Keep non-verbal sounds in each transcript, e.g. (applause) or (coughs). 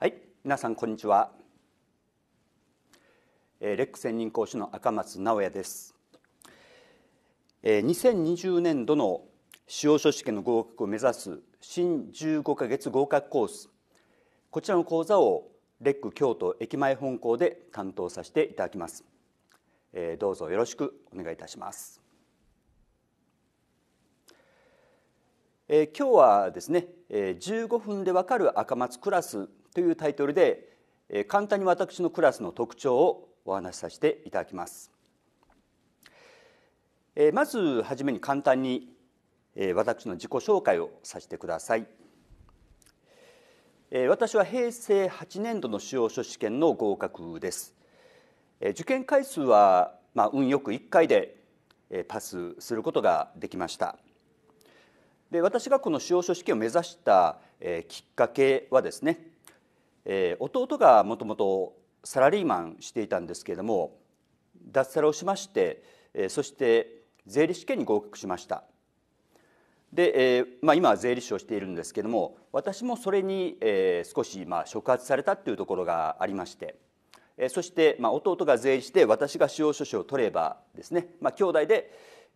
はい皆さんこんにちは、レック専任講師の赤松直也です、えー、2020年度の司法書士験の合格を目指す新15か月合格コースこちらの講座をレック京都駅前本校で担当させていただきます、えどうぞよろしくお願いいたしますえ今日はですね、えー、15分でわかる赤松クラスというタイトルで簡単に私のクラスの特徴をお話しさせていただきますまずはじめに簡単に私の自己紹介をさせてください私は平成8年度の司法書士試験の合格です受験回数は、まあ、運よく1回でパスすることができましたで私がこの司法書士試験を目指したきっかけはですねえー、弟がもともとサラリーマンしていたんですけれども脱サラをしまして、えー、そして税理士試験に合格しましたで、えーまあ、今は税理士をしているんですけれども私もそれに、えー、少し、まあ、触発されたっていうところがありまして、えー、そして、まあ、弟が税理士で私が司法書士を取ればですね、まあ、兄弟で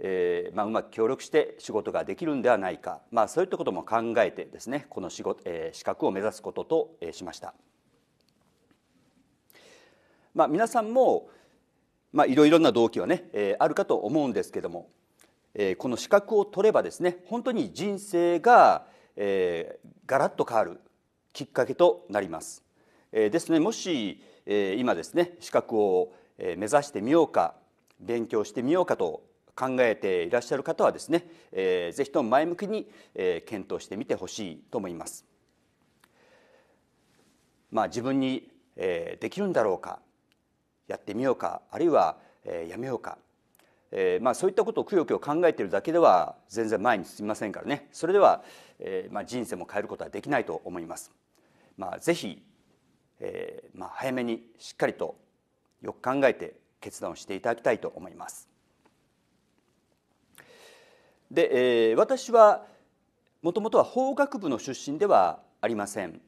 えーまあ、うまく協力して仕事ができるんではないか、まあ、そういったことも考えてですねこの仕事、えー、資格を目指すことと、えー、しました、まあ、皆さんも、まあ、いろいろな動機はね、えー、あるかと思うんですけども、えー、この資格を取ればですね本当に人生が、えー、ガラッと変わるきっかけとなります、えー、ですねもし、えー、今ですね資格を目指してみようか勉強してみようかと考えていらっしゃる方はですね、えー、ぜひとも前向きに、えー、検討してみてほしいと思います。まあ、自分に、えー、できるんだろうかやってみようかあるいは、えー、やめようか、えーまあ、そういったことをくよくよ考えているだけでは全然前に進みませんからねそれでは、えーまあ、人生も変えることはできないと思います。まあ、ぜひ、えーまあ、早めにしっかりとよく考えて決断をしていただきたいと思います。で、えー、私はもともとは法学部の出身ではありません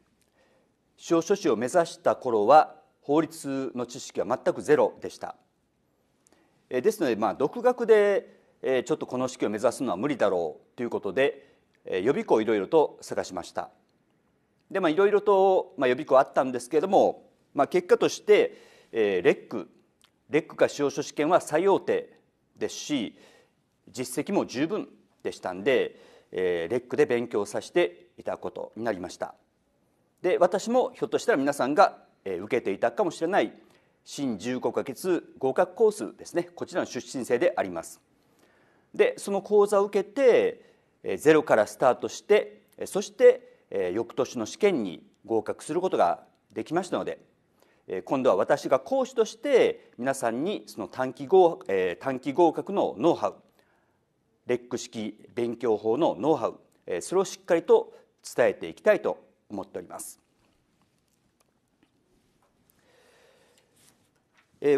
司法書士を目指した頃は法律の知識は全くゼロでしたですので、まあ、独学でちょっとこの式を目指すのは無理だろうということで予備校いろいろと探しましたでまあいろいろと、まあ、予備校あったんですけれども、まあ、結果として、えー、レックレックか司法書士験は最大手ですし実績も十分でしたんで、えー、レックで勉強させていただくことになりましたで私もひょっとしたら皆さんが、えー、受けていたかもしれない新15ヶ月合格コースですねこちらの出身生でありますでその講座を受けて、えー、ゼロからスタートしてそして、えー、翌年の試験に合格することができましたので今度は私が講師として皆さんにその短期合,、えー、短期合格のノウハウレック式勉強法のノウハウそれをしっかりと伝えていきたいと思っております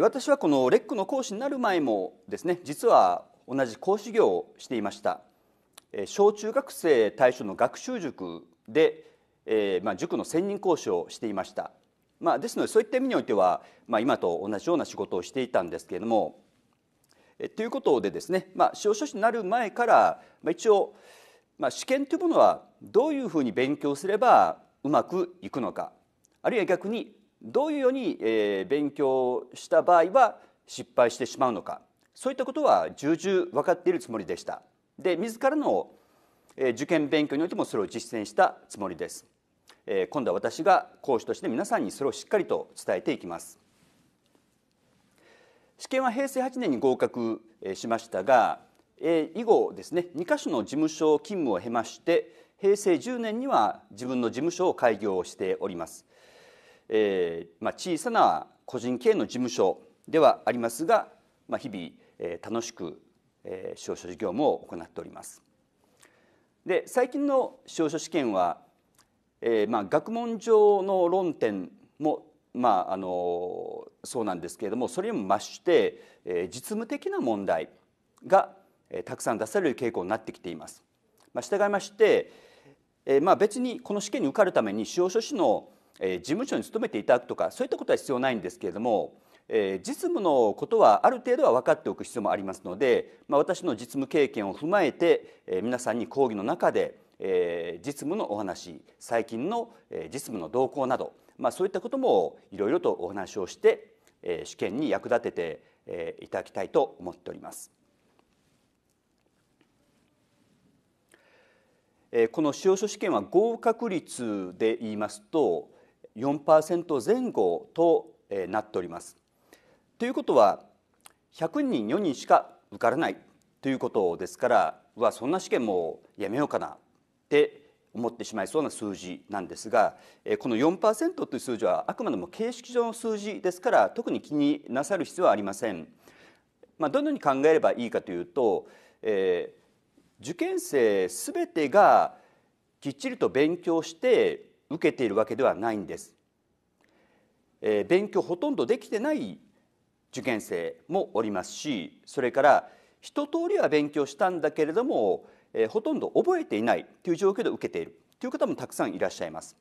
私はこのレックの講師になる前もですね実は同じ講師業をしていました小中学生対象の学習塾で、えまあ、塾の専任講師をしていました、まあ、ですのでそういった意味においては、まあ、今と同じような仕事をしていたんですけれどもえということでですね、まあ、司法書士になる前から、まあ、一応、まあ、試験というものはどういうふうに勉強すればうまくいくのかあるいは逆にどういうように、えー、勉強した場合は失敗してしまうのかそういったことは重々分かっているつもりでした。で自らの、えー、受験勉強においてもそれを実践したつもりです。えー、今度は私が講師として皆さんにそれをしっかりと伝えていきます。試験は平成8年に合格しましたが以後ですね2か所の事務所勤務を経まして平成10年には自分の事務所を開業しております、えーまあ、小さな個人経営の事務所ではありますが、まあ、日々、楽しく、え司法書士業務を行っておりますで最近の司法書試験は、えーまあ、学問上の論点もまあ、あのそうなんですけれどもそれにも増して、え実務的な問題が、えたくさん出される傾向になってきています。ま従いまして、えまあ、別にこの試験に受かるために司法書士の、え事務所に勤めていただくとかそういったことは必要ないんですけれども、え実務のことはある程度は分かっておく必要もありますので、まあ、私の実務経験を踏まえて、え皆さんに講義の中で、え実務のお話最近の、え実務の動向などまあ、そういったこともいろいろとお話をして、え試験に役立てて、えいただきたいと思っております。えこの使用書試験は合格率で言いますと4%前後と、えなっております。ということは100人4人しか受からないということですからうわそんな試験もやめようかなって思ってしまいそうな数字なんですがこの4%という数字はあくまでも形式上の数字ですから特に気になさる必要はありません。まあ、どのように考えればいいかというと、えー、受験生すべてがきっちりと勉強して受けているわけではないんです。えー、勉強ほとんどできてない受験生もおりますしそれから一通りは勉強したんだけれどもえー、ほとんど覚えていないという状況で受けているという方もたくさんいらっしゃいます。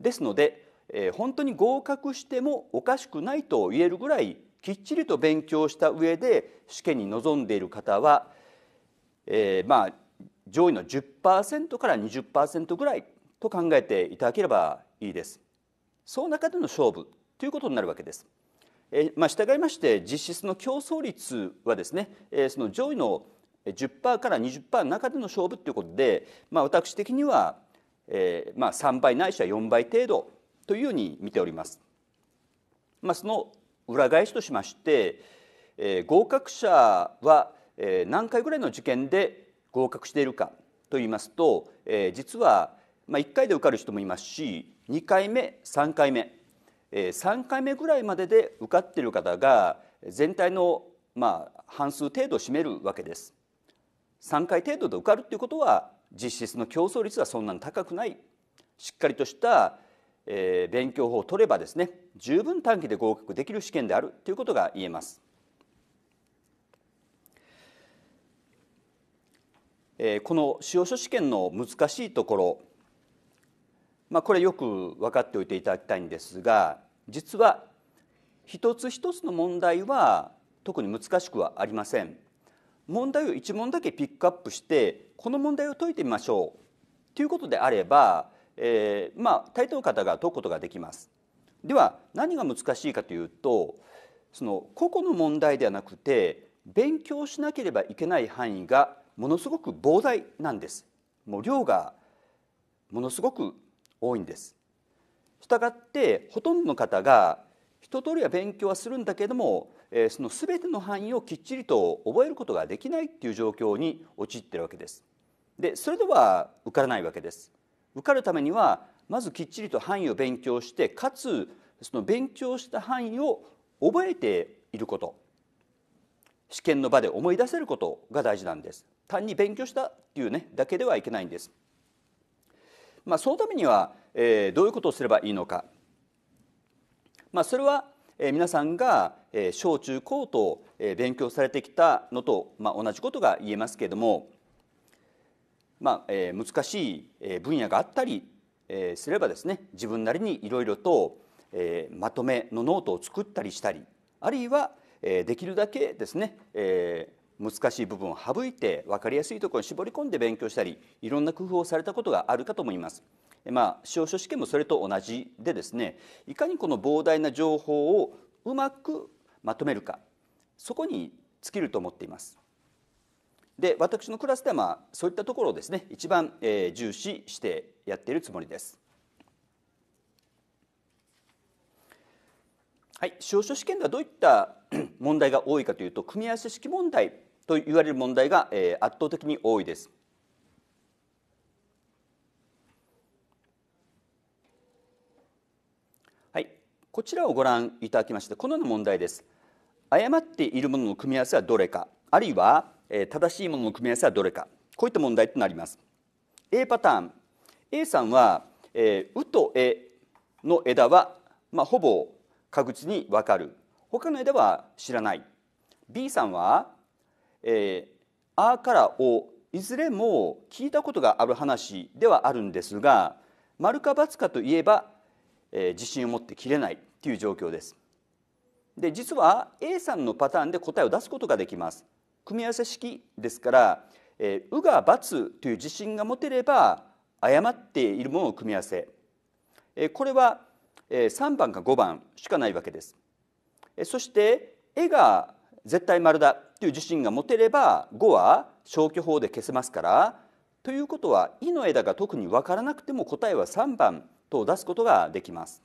ですので、えー、本当に合格してもおかしくないと言えるぐらいきっちりと勉強した上で試験に臨んでいる方は、えー、まあ上位の10%から20%ぐらいと考えていただければいいです。その中での勝負ということになるわけです。えー、まあ、従いまして実質の競争率はですね、えー、その上位の10%から20%の中での勝負ということで、まあ、私的には、えーまあ、3倍ないしは4倍程度というように見ております。まあ、その裏返しとしまして、えー、合格者は、えー、何回ぐらいの受験で合格しているかといいますと、えー、実は、まあ、1回で受かる人もいますし2回目3回目、えー、3回目ぐらいまでで受かっている方が全体のまあ半数程度を占めるわけです。3回程度で受かるっていうことは実質の競争率はそんなに高くないしっかりとした、えー、勉強法を取ればですね十分短期で合格できる試験であるということが言えます。えー、この司法書試験の難しいところ、まあ、これよく分かっておいていただきたいんですが実は一つ一つの問題は特に難しくはありません。問題を1問だけピックアップしてこの問題を解いてみましょうということであれば、えー、まあ対等方が解くことができます。では何が難しいかというとその個々の問題ではなくて勉強しなければいけない範囲がものすごく膨大なんです。もう量がものすごく多いんです。したがってほとんどの方が一通りは勉強はするんだけどもえそのすべての範囲をきっちりと覚えることができないっていう状況に陥ってるわけですでそれでは受からないわけです受かるためにはまずきっちりと範囲を勉強してかつその勉強した範囲を覚えていること試験の場で思い出せることが大事なんです単に勉強したっていうねだけではいけないんです、まあ、そのためには、えー、どういうことをすればいいのか、まあ、それは、えー、皆さんが小中高と勉強されてきたのと、まあ、同じことが言えますけれども、まあえ難しい分野があったり、えすればですね自分なりにいろいろと、えまとめのノートを作ったりしたりあるいは、えできるだけですね、え難しい部分を省いて分かりやすいところに絞り込んで勉強したりいろんな工夫をされたことがあるかと思います。まあ、司法書試験もそれと同じでですねいかにこの膨大な情報をうまくまとめるかそこに尽きると思っています。で私のクラスでは、まあ、そういったところをですね一番、えー、重視してやっているつもりです。はい、司法書試験ではどういった (coughs) 問題が多いかというと組み合わせ式問題と言われる問題が、えー、圧倒的に多いです。こちらをご覧いただきましてこのような問題です誤っているものの組み合わせはどれかあるいは正しいものの組み合わせはどれかこういった問題となります A パターン A さんは「う」と「え」の枝は、まあ、ほぼ確実に分かる他の枝は知らない B さんは「えー、あ」から「お」いずれも聞いたことがある話ではあるんですが丸か×かといえば、えー、自信を持って切れないていう状況です。で実は A さんのパターンで答えを出すことができます。組み合わせ式ですから「う」が「×」という自信が持てれば誤っているものを組み合わせ、えこれは、3番か5番しかないわけです。えそして「え」が絶対丸だという自信が持てれば5は消去法で消せますからということは「い」の枝が特に分からなくても答えは3番と出すことができます。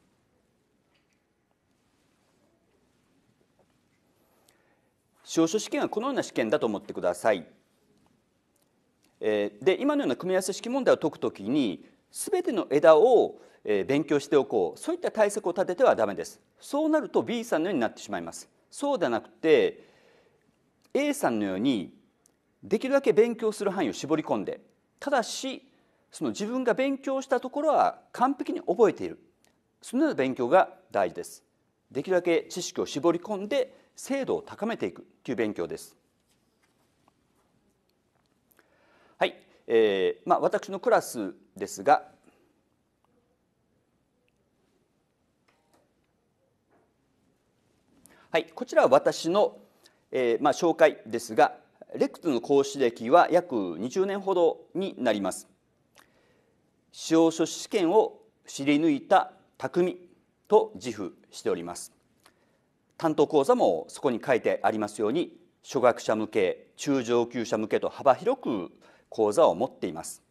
司法書試験はこのような試験だと思ってください。で今のような組み合わせ式問題を解くときに全ての枝を勉強しておこうそういった対策を立ててはダメですそうなると B さんのようになってしまいますそうではなくて A さんのようにできるだけ勉強する範囲を絞り込んでただしその自分が勉強したところは完璧に覚えているそのような勉強が大事ですできるだけ知識を絞り込んで精度を高めていくという勉強です。はい、えーまあ、私のクラスですが、はい、こちらは私の、えーまあ、紹介ですがレクツの講師歴は約20年ほどになります。司法書士試験を知り抜いた匠と自負しております。担当講座もそこに書いてありますように初学者向け中上級者向けと幅広く講座を持っています。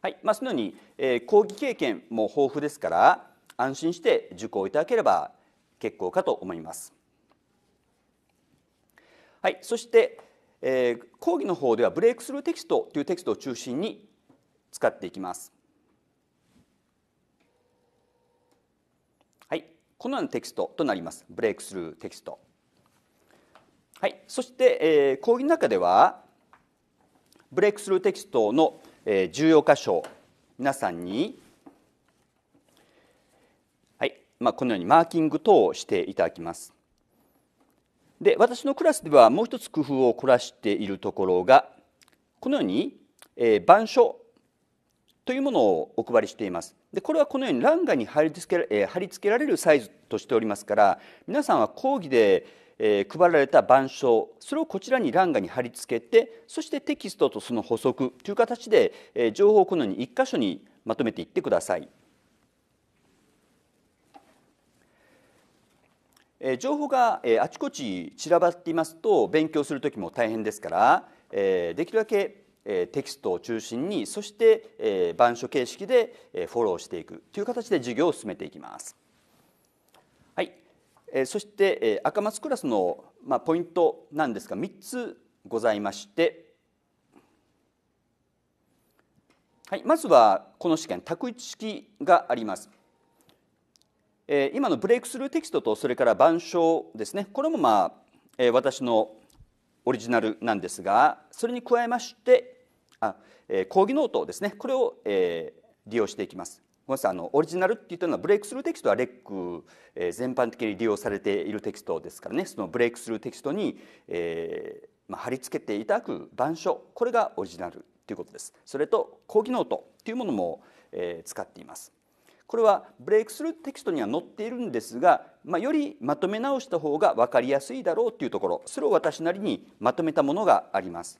はいまあ、そのように、えー、講義経験も豊富ですから安心して受講いただければ結構かと思います。はい、そして、えー、講義の方ではブレイクスルーテキストというテキストを中心に使っていきます。このようなテキストとなりますブレイクスルーテキストはい、そして、えー、講義の中ではブレイクスルーテキストの、えー、重要箇所皆さんに、はいまあ、このようにマーキング等をしていただきます。で私のクラスではもう一つ工夫を凝らしているところがこのように、えー、板書というものをお配りしています。でこれはこのように欄外に貼り付け,、えー、貼り付けられるサイズとしておりますから皆さんは講義で、えー、配られた板書それをこちらに欄外に貼り付けてそしてテキストとその補足という形で、えー、情報をこのように1箇所にまとめていってください。えー、情報が、えー、あちこち散らばっていますと勉強する時も大変ですから、えー、できるだけえテキストを中心にそして、えー、板書形式で、えフォローしていくという形で授業を進めていきます。はい、えそして、え赤松クラスの、まあ、ポイントなんですが3つございまして、はい、まずはこの試験択一式があります。え今のブレイクスルーテキストとそれから板書ですねこれもまあ、え私のオリジナルなんですがそれに加えましてあ、えー、講義ノートですねこれを、えー、利用していきます。ごめんなさいあのオリジナルって言ったのはブレイクスルーテキストはレック、えー、全般的に利用されているテキストですからねそのブレイクスルーテキストに、えーまあ、貼り付けていただく板書これがオリジナルということですそれと講義ノートというものも、えー、使っていますこれはブレイクスルーテキストには載っているんですが、まあ、よりまとめ直した方が分かりやすいだろうというところそれを私なりにまとめたものがあります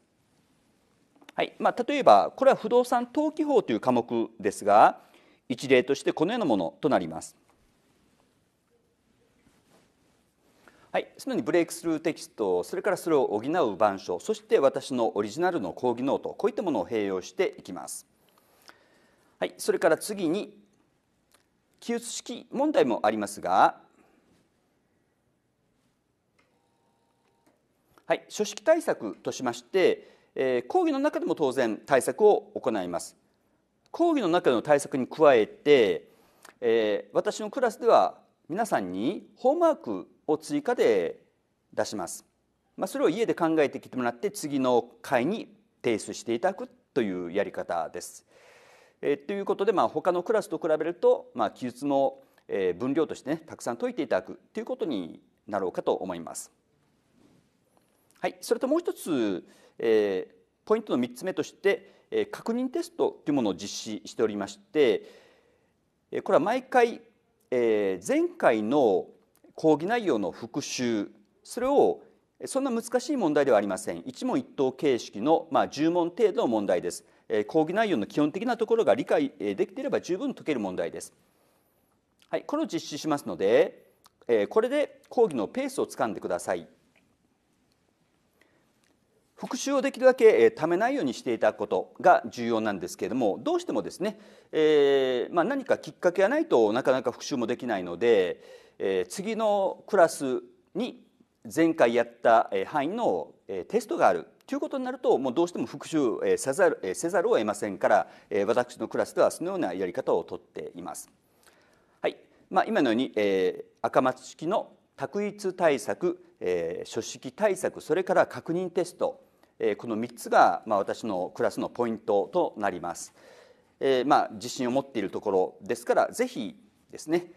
はいまあ、例えばこれは不動産登記法という科目ですが一例としてこのようなものとなります。はい、すでにブレイクスルーテキストそれからそれを補う板書そして私のオリジナルの講義ノートこういったものを併用していきます。はい、それから次に記述式問題もありますが、はい、書式対策としましてえ講義の中でも当然対策を行います講義の中での対策に加えて、え私のクラスでは皆さんにホームワークを追加で出します、まあ、それを家で考えてきてもらって次の回に提出していただくというやり方です。えということで、まあ、他のクラスと比べると、まあ、記述の分量としてねたくさん解いていただくということになろうかと思います。はい、それともう一つえー、ポイントの3つ目として、えー、確認テストというものを実施しておりまして、えー、これは毎回、えー、前回の講義内容の復習それをそんな難しい問題ではありません一問一答形式の、まあ、10問程度の問題です、えー、講義内容の基本的なところが理解できていれば十分解ける問題です、はい、これを実施しますので、えー、これで講義のペースをつかんでください復習をできるだけためないようにしていただくことが重要なんですけれどもどうしてもですね、えー、まあ、何かきっかけがないとなかなか復習もできないので、えー、次のクラスに前回やった範囲のテストがあるということになるともうどうしても復習せざるせざるを得ませんから私のクラスではそのようなやり方をとっています。はいまあ、今のように、えー、赤松式の択一対策えー、書式対策それから確認テスト、えー、この3つが、まあ、私のクラスのポイントとなります、えーまあ、自信を持っているところですからぜひですね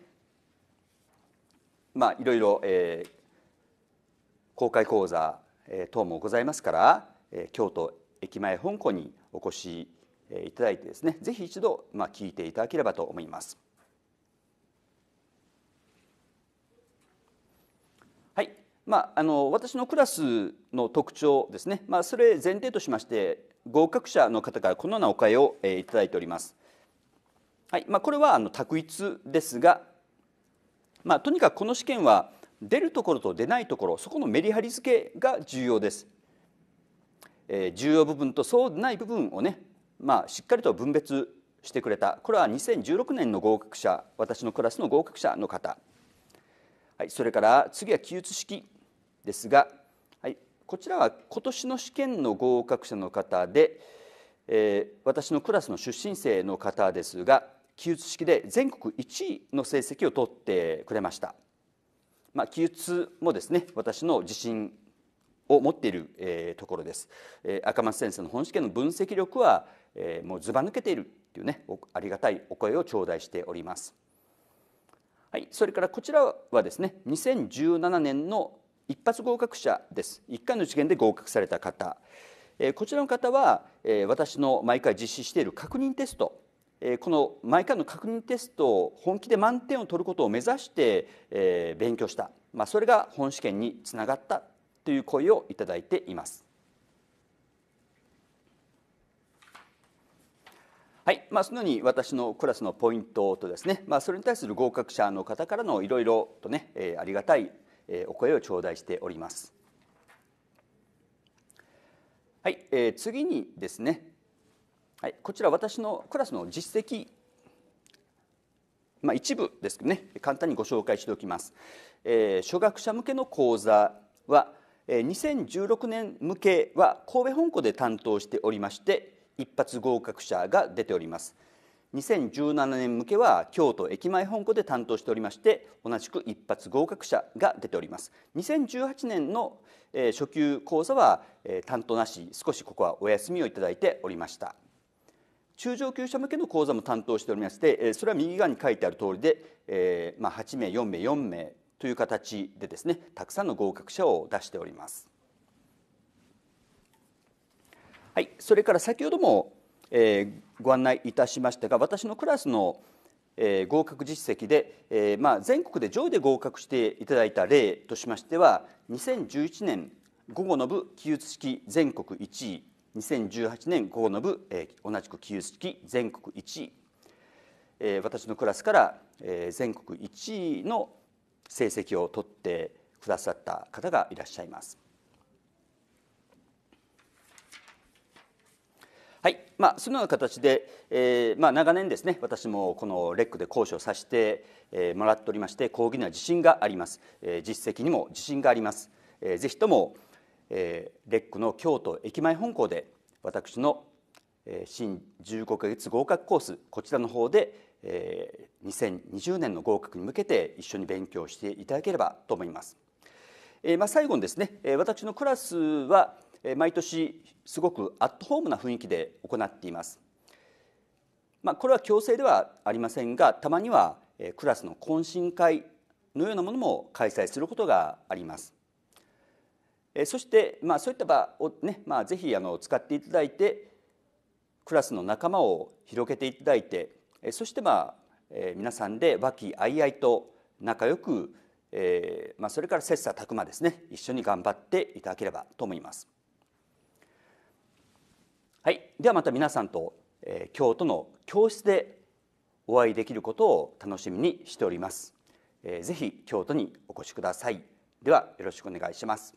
まあいろいろ、えー、公開講座、えー、等もございますから、えー、京都駅前本校にお越しいただいてですねぜひ一度、まあ、聞いていただければと思います。まあ、あの私のクラスの特徴ですね、まあ、それ前提としまして合格者の方からこのようなお声を、えー、いただいております、はいまあ、これはあの択一ですが、まあ、とにかくこの試験は出るところと出ないところそこのメリハリ付けが重要です、えー、重要部分とそうでない部分をね、まあ、しっかりと分別してくれたこれは2016年の合格者私のクラスの合格者の方、はい、それから次は記述式ですが、はい、こちらは今年の試験の合格者の方で、えー、私のクラスの出身生の方ですが記述式で全国1位の成績を取ってくれました。まあ、記述もですね私の自信を持っている、えー、ところです、えー、赤松先生の本試験の分析力は、えー、もうずば抜けているっていうねありがたいお声を頂戴しておりますはいそれからこちらはですね2017年の一発合格者です一回の試験で合格された方こちらの方は私の毎回実施している確認テストこの毎回の確認テストを本気で満点を取ることを目指して勉強した、まあ、それが本試験につながったという声をいただいています。はいまあ、そのように私のクラスのポイントとですね、まあ、それに対する合格者の方からのいろいろとね、えー、ありがたいえお声を頂戴しております。はい、えー、次にですね、はい、こちら私のクラスの実績、まあ、一部ですね簡単にご紹介しておきます。えー、初学者向けの講座は2016年向けは神戸本校で担当しておりまして一発合格者が出ております2017年向けは京都駅前本校で担当しておりまして同じく一発合格者が出ております2018年の、えー、初級講座は、えー、担当なし少しここはお休みをいただいておりました中上級者向けの講座も担当しておりまして、えー、それは右側に書いてある通りで、えーまあ、8名4名4名という形でですねたくさんの合格者を出しておりますはい、それから先ほどもえー、ご案内いたしましたが私のクラスの、えー、合格実績で、えーまあ、全国で上位で合格していただいた例としましては2011年午後の部記述式全国1位2018年午後の部、えー、同じく記述式全国1位、えー、私のクラスから、えー、全国1位の成績を取ってくださった方がいらっしゃいます。はい、まあ、そのような形で、えーまあ、長年ですね私もこのレックで講師をさせて、えー、もらっておりまして講義には自信があります、えー、実績にも自信があります、えー、ぜひとも、えー、レックの京都駅前本校で私の、えー、新15か月合格コースこちらの方で、えー、2020年の合格に向けて一緒に勉強していただければと思います、えーまあ、最後にですね私のクラスは毎年すごくアットホームな雰囲気で行っています、まあ、これは強制ではありませんがたまにはクラスの懇親会のようなものも開催することがありますそして、まあ、そういった場をね、まあ、ぜひあの使っていただいてクラスの仲間を広げていただいてそして、まあえ皆さんで和気あいあいと仲良く、えーまあ、それから切磋琢磨ですね一緒に頑張っていただければと思います。はい、ではまた皆さんと、えー、京都の教室でお会いできることを楽しみにしております、えー、ぜひ京都にお越しくださいではよろしくお願いします